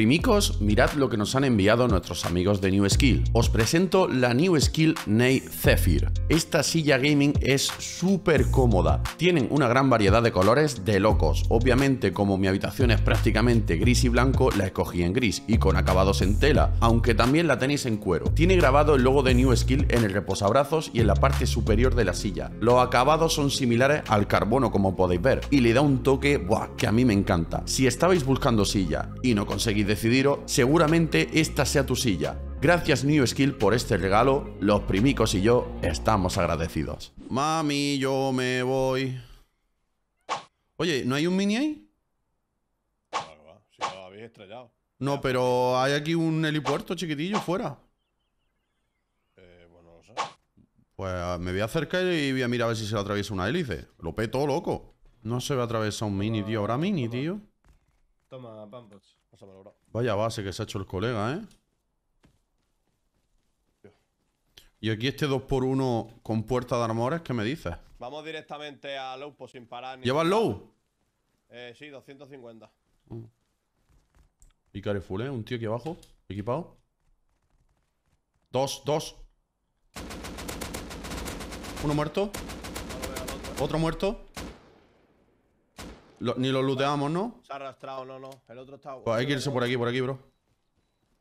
Primicos, mirad lo que nos han enviado nuestros amigos de New Skill. Os presento la New Skill Ney Zephyr. Esta silla gaming es súper cómoda. Tienen una gran variedad de colores de locos. Obviamente, como mi habitación es prácticamente gris y blanco, la escogí en gris y con acabados en tela, aunque también la tenéis en cuero. Tiene grabado el logo de New Skill en el reposabrazos y en la parte superior de la silla. Los acabados son similares al carbono, como podéis ver, y le da un toque que a mí me encanta. Si estabais buscando silla y no conseguís decidiros, seguramente esta sea tu silla. Gracias New Skill por este regalo, los primicos y yo estamos agradecidos. Mami, yo me voy. Oye, ¿no hay un mini ahí? si lo habéis estrellado. No, pero hay aquí un helipuerto chiquitillo fuera. Eh, bueno, pues sé. Pues ah, me voy a acercar y voy a mirar a ver si se le atraviesa una hélice. Lo peto, loco. No se va a atravesar un mini, tío. ¿Ahora mini, tío? Toma, Pampos. Pásamelo, Vaya base que se ha hecho el colega, ¿eh? Y aquí este 2x1 con puerta de armores, ¿qué me dices? Vamos directamente a low, pues sin parar ni... ¿Llevas low? Eh, sí, 250 mm. Y careful, ¿eh? Un tío aquí abajo, equipado Dos, dos Uno muerto Otro muerto ni lo looteamos, ¿no? Se ha arrastrado, no, no. El otro está. Pues hay que irse por aquí, por aquí, bro.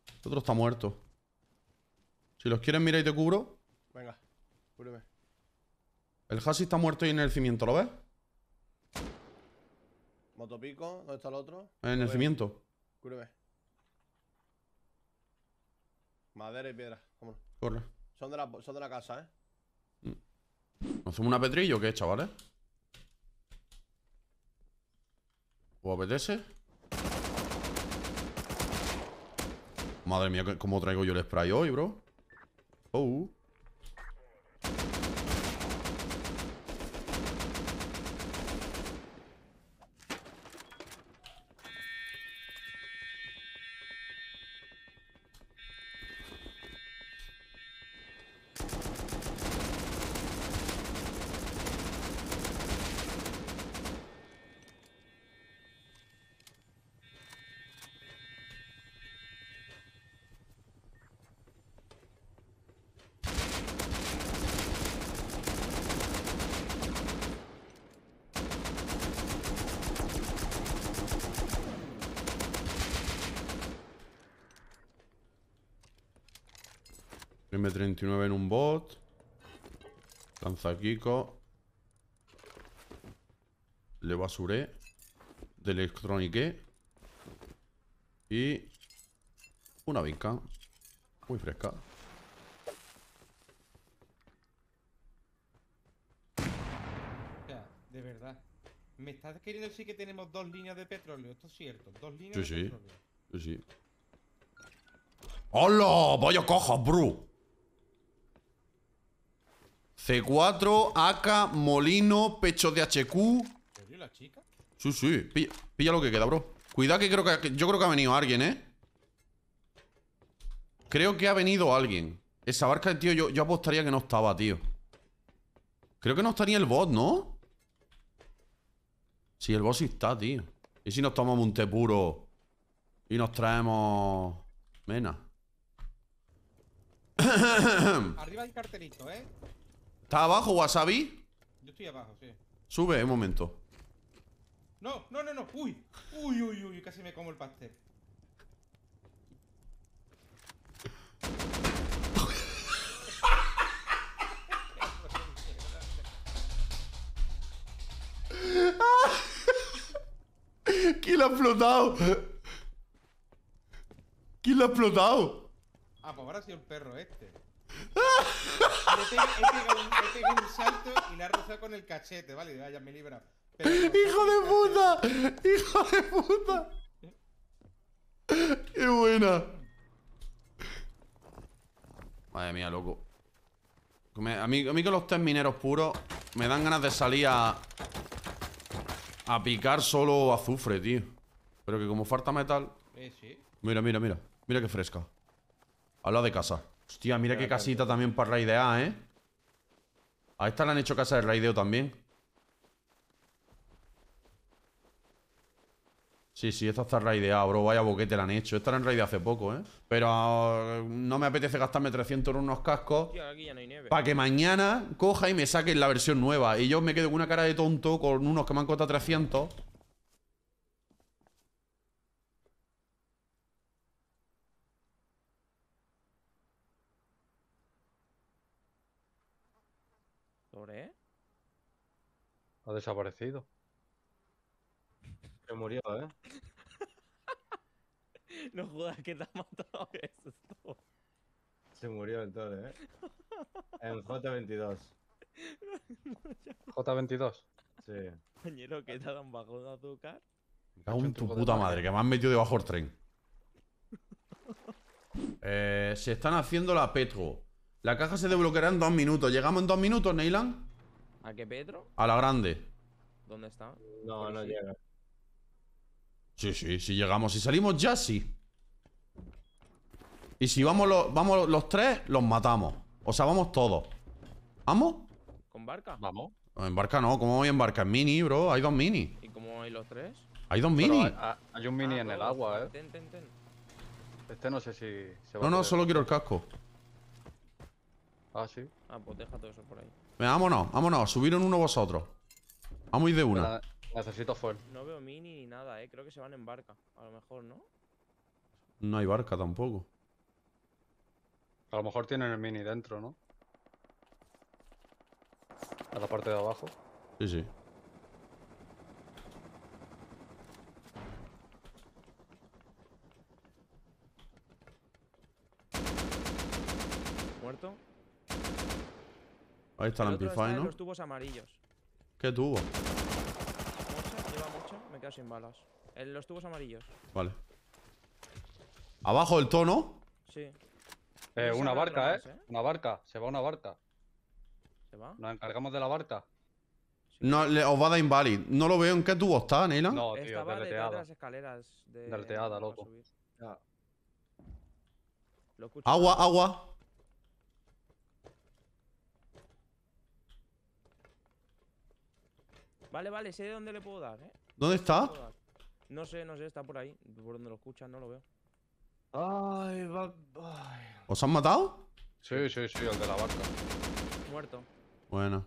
El otro está muerto. Si los quieres, mira y te cubro. Venga, cúbreme. El Hassi está muerto y en el cimiento, ¿lo ves? Motopico, ¿dónde está el otro? En el cimiento. Cúbreme. Madera y piedra, vámonos. Corre. Son de la, son de la casa, ¿eh? Mm. ¿Nos hacemos una petrillo o qué, chavales? ¿O apetece? Madre mía, ¿cómo traigo yo el spray hoy, bro? Oh M39 en un bot. Lanza Kiko. Le basuré. De electrónica e. Y. Una vinca. Muy fresca. De verdad. ¿Me estás queriendo decir que tenemos dos líneas de petróleo? Esto es cierto. Dos líneas sí, de sí. petróleo. Sí, sí. ¡Hola! cojo, bro! C4, AK, Molino, pecho de HQ. la chica? Sí, sí. Pilla, lo que queda, bro. Cuidado que creo que yo creo que ha venido alguien, ¿eh? Creo que ha venido alguien. Esa barca, tío, yo, apostaría que no estaba, tío. Creo que no estaría el bot, ¿no? Sí, el bot sí está, tío. ¿Y si nos tomamos un té puro y nos traemos... Mena. Arriba hay cartelito, ¿eh? ¿Está abajo, Wasabi? Yo estoy abajo, sí. Sube, un momento. No, no, no, no. Uy, uy, uy, uy, casi me como el pastel. ¿Quién lo ha explotado? ¿Quién lo ha explotado? Ah, pues ahora ha sido el perro este he un, salto y la rozado con el cachete, vale, ya me ¡Hijo de puta! ¡Hijo de puta! ¡Qué buena! Madre mía, loco. A mí, con los tres mineros puros me dan ganas de salir a... A picar solo azufre, tío. Pero que como falta metal... Eh, sí. Mira, mira, mira. Mira qué fresca. Habla de casa. Hostia, mira qué casita también para raidear, ¿eh? A esta la han hecho casa de raideo también. Sí, sí, esta está raideada, bro. Vaya boquete la han hecho. Esta la han raideado hace poco, ¿eh? Pero eh, no me apetece gastarme 300 en unos cascos para que mañana coja y me saquen la versión nueva. Y yo me quedo con una cara de tonto con unos que me han costado 300 Ha desaparecido. Se murió, ¿eh? no jodas que te ha matado eso. Se murió el ¿eh? En J22. J22. Sí. Compañero, que te ha dado bajón de azúcar. Me cago en tu puta madre, que me han metido debajo del tren. Eh, se están haciendo la Petro. La caja se desbloqueará en dos minutos. ¿Llegamos en dos minutos, Neyland? ¿A qué Pedro? A la grande. ¿Dónde está? No, no llega. Sí, sí, si llegamos. Si salimos ya, sí. Y si vamos los, vamos los tres, los matamos. O sea, vamos todos. ¿Vamos? ¿Con barca? Vamos. En barca no, ¿cómo voy en barca? En mini, bro. Hay dos mini. ¿Y cómo hay los tres? Hay dos mini. Ah, hay, un mini ah, en el agua, eh. Este no sé si se va No, no, solo quiero el casco. Ah, sí. Ah, pues deja todo eso por ahí. Venga, vámonos, vámonos. Subieron uno vosotros. Vamos a ir de una. Necesito fuel. No veo mini ni nada, eh. Creo que se van en barca. A lo mejor, ¿no? No hay barca tampoco. A lo mejor tienen el mini dentro, ¿no? A la parte de abajo. Sí, sí. ¿Muerto? Ahí está el, Amplify, ¿no? los tubos amarillos. ¿Qué tubo? lleva mucho, me quedo sin balas. los tubos amarillos. Vale. ¿Abajo el tono? Sí. Eh, una barca, ¿eh? eh. Una barca. Se va una barca. ¿Se va? Nos encargamos de la barca. No, le, os va a dar invalid. No lo veo en qué tubo está, Neila. No, tío, Estaba de las escaleras. De, loco. agua, agua. Vale, vale, sé de dónde le puedo dar, ¿eh? ¿Dónde está? No sé, no sé, está por ahí. Por donde lo escuchas, no lo veo. Ay, va... ¿Os han matado? Sí, sí, sí, el de la barca. Muerto. Bueno.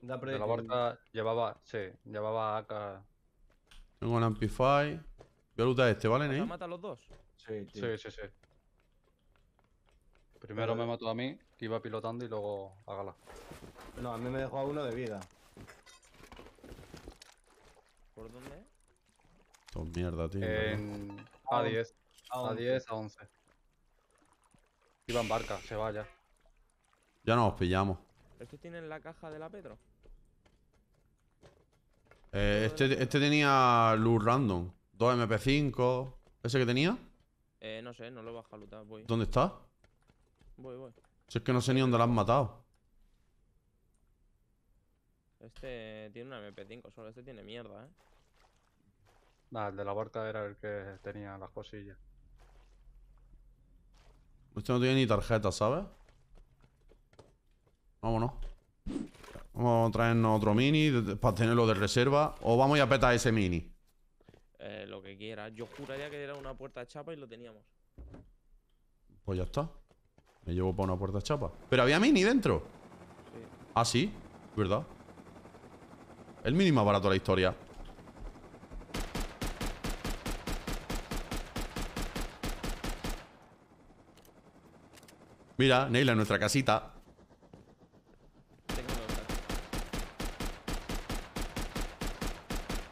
Da de la barca llevaba, sí, llevaba AK. Tengo un Amplify. Voy a lootar este, ¿vale, Ney? ¿Lo a los dos? Sí, Sí, sí, sí. Primero me mató a mí, que iba pilotando y luego a Gala. No, a mí me dejó a uno de vida. ¿Por dónde? mierda, tío. A10. A10, A11. Iba en barca, se vaya. Ya nos pillamos. ¿Estos tienen la caja de la Petro? Eh, este, este, tenía luz random. 2 MP5. ¿Ese que tenía? Eh, no sé, no lo he bajado, voy. ¿Dónde está? Voy, voy. Si es que no sé ni dónde la han matado. Este tiene una MP5 solo, este tiene mierda, eh. Nada, el de la barca era el que tenía las cosillas. Este no tiene ni tarjeta, ¿sabes? Vámonos. Vamos a traernos otro mini para tenerlo de reserva. O vamos a petar ese mini. Eh, lo que quiera. Yo juraría que era una puerta de chapa y lo teníamos. Pues ya está. Me llevo para una puerta chapa. Pero había mini dentro. Ah, sí. ¿Verdad? El mini más barato de la historia. Mira, Neila, nuestra casita.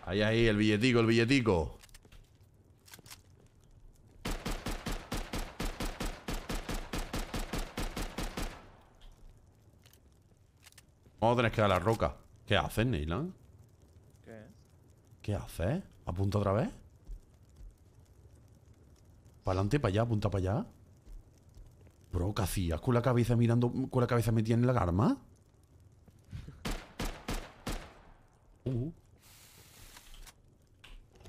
Ahí, ahí, el billetico, el billetico. Vamos a que dar la roca. ¿Qué haces, Neyland? ¿Qué? ¿Qué haces? ¿Apunta otra vez? ¿Para adelante, para allá, apunta para allá? Bro, ¿qué hacías con la cabeza mirando, con la cabeza metida en la garma? Uh.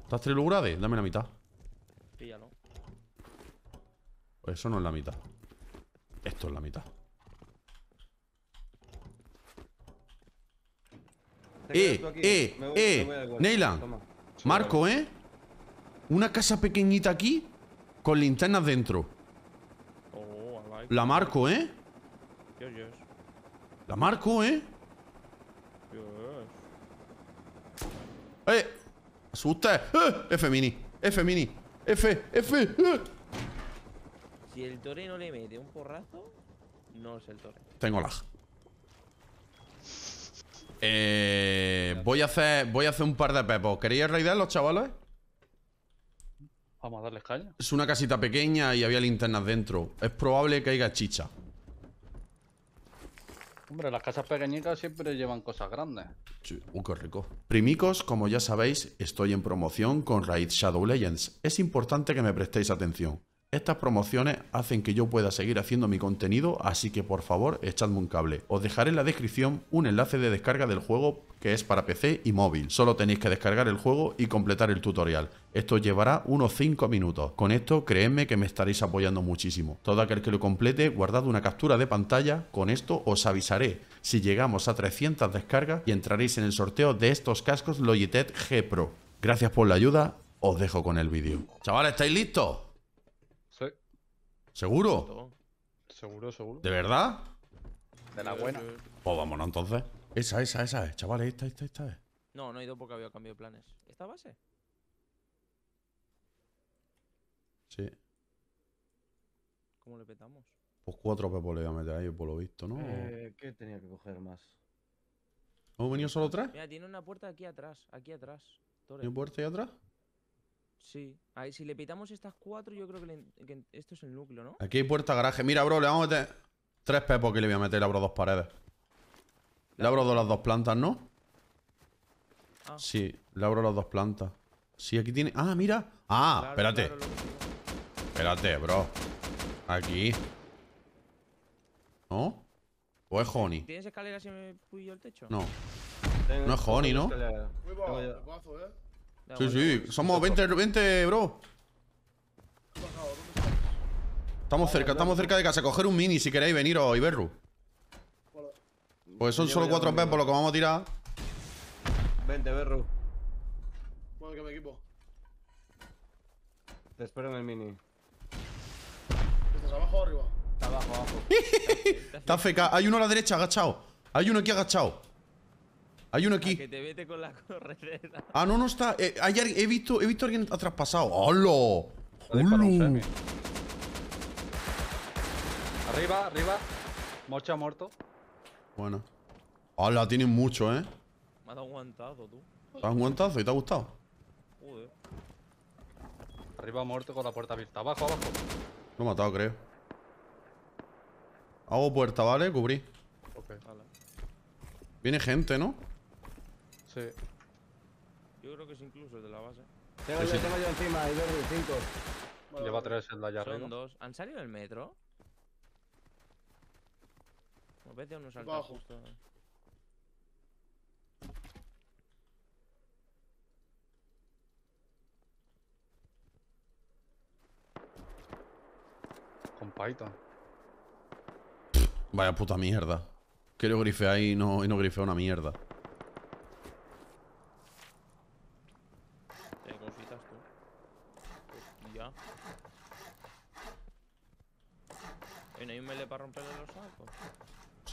¿Estás trilograda, Dame la mitad. Eso no es la mitad. Esto es la mitad. Eh, eh, eh. Neyland. Marco, ¿eh? Una casa pequeñita aquí con linternas dentro. Oh, ¿eh? La marco, ¿eh? La marco, ¿eh? ¡Eh! ¡Asusta! ¡Eh! F mini, F mini, F, F. Eh. Si el no le mete un porrazo, no es el torre Tengo lag. Eh, voy, a hacer, voy a hacer un par de pepos. ¿Queréis raidar los chavales? Vamos a darles caña. Es una casita pequeña y había linternas dentro. Es probable que haya chicha. Hombre, las casas pequeñitas siempre llevan cosas grandes. Sí. Uh, rico. Primicos, como ya sabéis, estoy en promoción con Raid Shadow Legends. Es importante que me prestéis atención. Estas promociones hacen que yo pueda seguir haciendo mi contenido, así que por favor echadme un cable. Os dejaré en la descripción un enlace de descarga del juego que es para PC y móvil. Solo tenéis que descargar el juego y completar el tutorial. Esto llevará unos 5 minutos. Con esto creedme que me estaréis apoyando muchísimo. Todo aquel que lo complete, guardad una captura de pantalla. Con esto os avisaré si llegamos a 300 descargas y entraréis en el sorteo de estos cascos Logitech G Pro. Gracias por la ayuda, os dejo con el vídeo. Chavales, ¿estáis listos? ¿Seguro? Seguro, seguro. ¿De verdad? De la buena. Pues vámonos entonces. Esa, esa, esa es, chavales, esta, esta, esta es. No, no he ido porque había cambiado planes. ¿Esta base? Sí. ¿Cómo le petamos? Pues cuatro pepos le voy a meter ahí, por lo visto, ¿no? Eh, ¿Qué tenía que coger más? ¿Hemos venido solo tres? Mira, tiene una puerta aquí atrás, aquí atrás. ¿Tiene puerta ahí atrás? Sí. si le pitamos estas cuatro, yo creo que, esto es el núcleo, ¿no? Aquí hay puerta, garaje. Mira, bro, le vamos a meter tres pepos que le voy a meter. Le abro dos paredes. Le abro dos, las dos plantas, ¿no? Ah. Sí, le abro las dos plantas. Sí, aquí tiene... Ah, mira. Ah, espérate. espérate, bro. Aquí. ¿No? ¿O es Honey? ¿Tienes escalera si me pillo el techo? No. no es Honey, ¿no? eh sí, sí, somos 20, 20, bro. Estamos cerca, estamos cerca de casa. Coger un mini si queréis veniros, Iberru. Pues son solo cuatro P por lo que vamos a tirar. Vente, Berru. Bueno, que me equipo. Te espero en el mini. ¿Estás abajo o arriba? Está abajo, abajo. Está feca. Hay uno a la derecha agachado. Hay uno aquí agachado. Hay uno aquí. Ah, no, no está. Eh, he, visto, he visto a alguien atraspasado. ¡Halo! ¡Hola! Arriba, arriba. Mocha muerto. Bueno. ¡Hala! Tienes mucho, ¿eh? Me has dado tú. ¿Te has y te ha gustado? Joder. Arriba muerto con la puerta abierta. Abajo, abajo. Lo he matado, creo. Hago puerta, ¿vale? Cubrí. Ok. Vale. Viene gente, ¿no? Yo creo que es incluso el de la base. Tengo, sí, tengo yo encima, y dos cinco. Bueno, Lleva tres en la llave. Son dos. ¿Han salido del metro? Pues vete uno salta justo. Con Python. Vaya puta mierda. Que yo grife ahí y no, y no una mierda.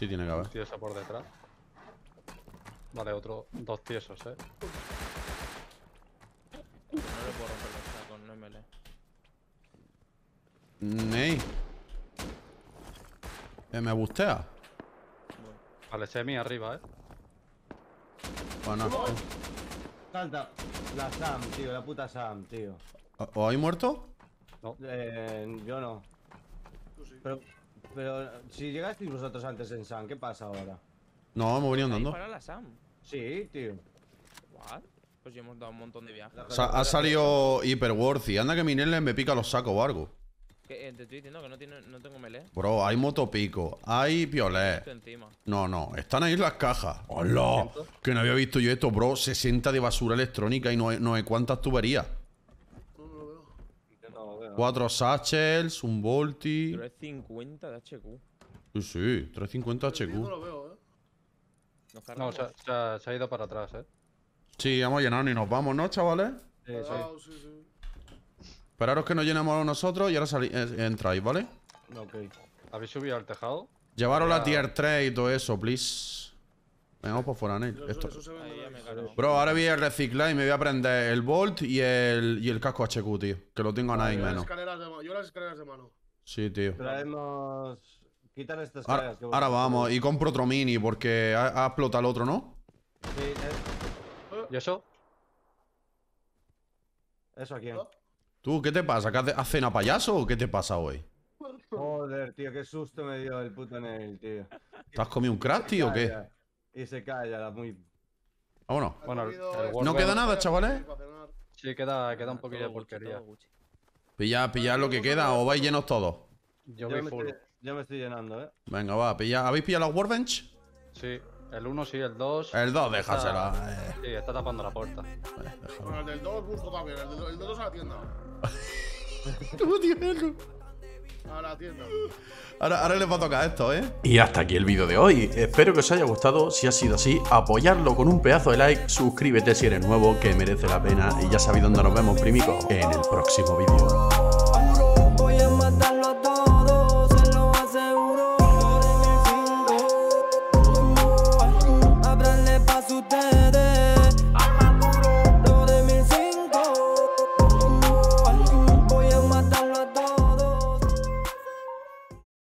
Sí, tiene que haber. por detrás. Vale, otro. Dos tiesos, eh. No le puedo romper los tacos, no me le. Ney. Mm, eh, me bustea. Bueno. Vale, semi arriba, eh. Bueno. Salta. La Sam, tío, la puta Sam, tío. ¿O, hay muerto? No. Eh, yo no. Tú sí. Pero pero si llegasteis vosotros antes en Sam, ¿qué pasa ahora? No, hemos venido andando. ¿Para la Sam? Sí, tío. ¿What? Pues hemos dado un montón de viajes. ha salido hiperworthy. Anda que mi Minel me pica los sacos o algo. ¿Qué? Eh, te estoy diciendo que no, tengo melee. Bro, hay motopico, hay piolet. No, no, están ahí las cajas. ¡Hola! Que no había visto yo esto, bro. 60 de basura electrónica y no, no cuántas tuberías. Cuatro satchels, un Volti. 350 de HQ. Sí, sí, 350 HQ. No lo veo, ¿eh? No, se, ha ido para atrás, ¿eh? Sí, hemos llenado y nos vamos, ¿no, chavales? Sí, sí. Esperaros que nos llenemos nosotros y ahora eh, entráis, ¿vale? Ok. ¿Habéis subido al tejado? Llevaros la tier 3 y todo eso, please. Vamos por fuera, Esto. Bro, ahora voy a reciclar y me voy a prender el Bolt y el, y el casco HQ, tío. Que lo tengo a nadie menos. Yo las escaleras de mano. Sí, tío. Traemos. Quitan estas ahora, Ahora vamos y compro otro mini porque ha, explotado el otro, ¿no? Sí, es... Eh. ¿Y eso? ¿Eso aquí. ¿Tú qué te pasa? ¿Que has cena payaso o qué te pasa hoy? Joder, tío, qué susto me dio el puto nail, tío. ¿Te has comido un crack, tío, o qué? Y se cae ya, muy. Vámonos. Bueno, no queda nada, chavales. Sí, queda, un ah, poquillo de porquería. Pillad, pillad lo que queda o vais llenos todos. Yo, voy me full. Estoy, yo me estoy llenando, eh. Venga, va, pilla. ¿Habéis pillado los Warbench? Sí, el 1 sí, el 2. El 2, déjasela. sí, está tapando la puerta. Eh. bueno, el del 2 busco también, el del 2 a la tienda. ¿Cómo tiene Ahora, ahora les va a tocar esto, ¿eh? Y hasta aquí el vídeo de hoy. Espero que os haya gustado. Si ha sido así, apoyarlo con un pedazo de like, suscríbete si eres nuevo, que merece la pena. Y ya sabéis dónde nos vemos, primico, en el próximo vídeo.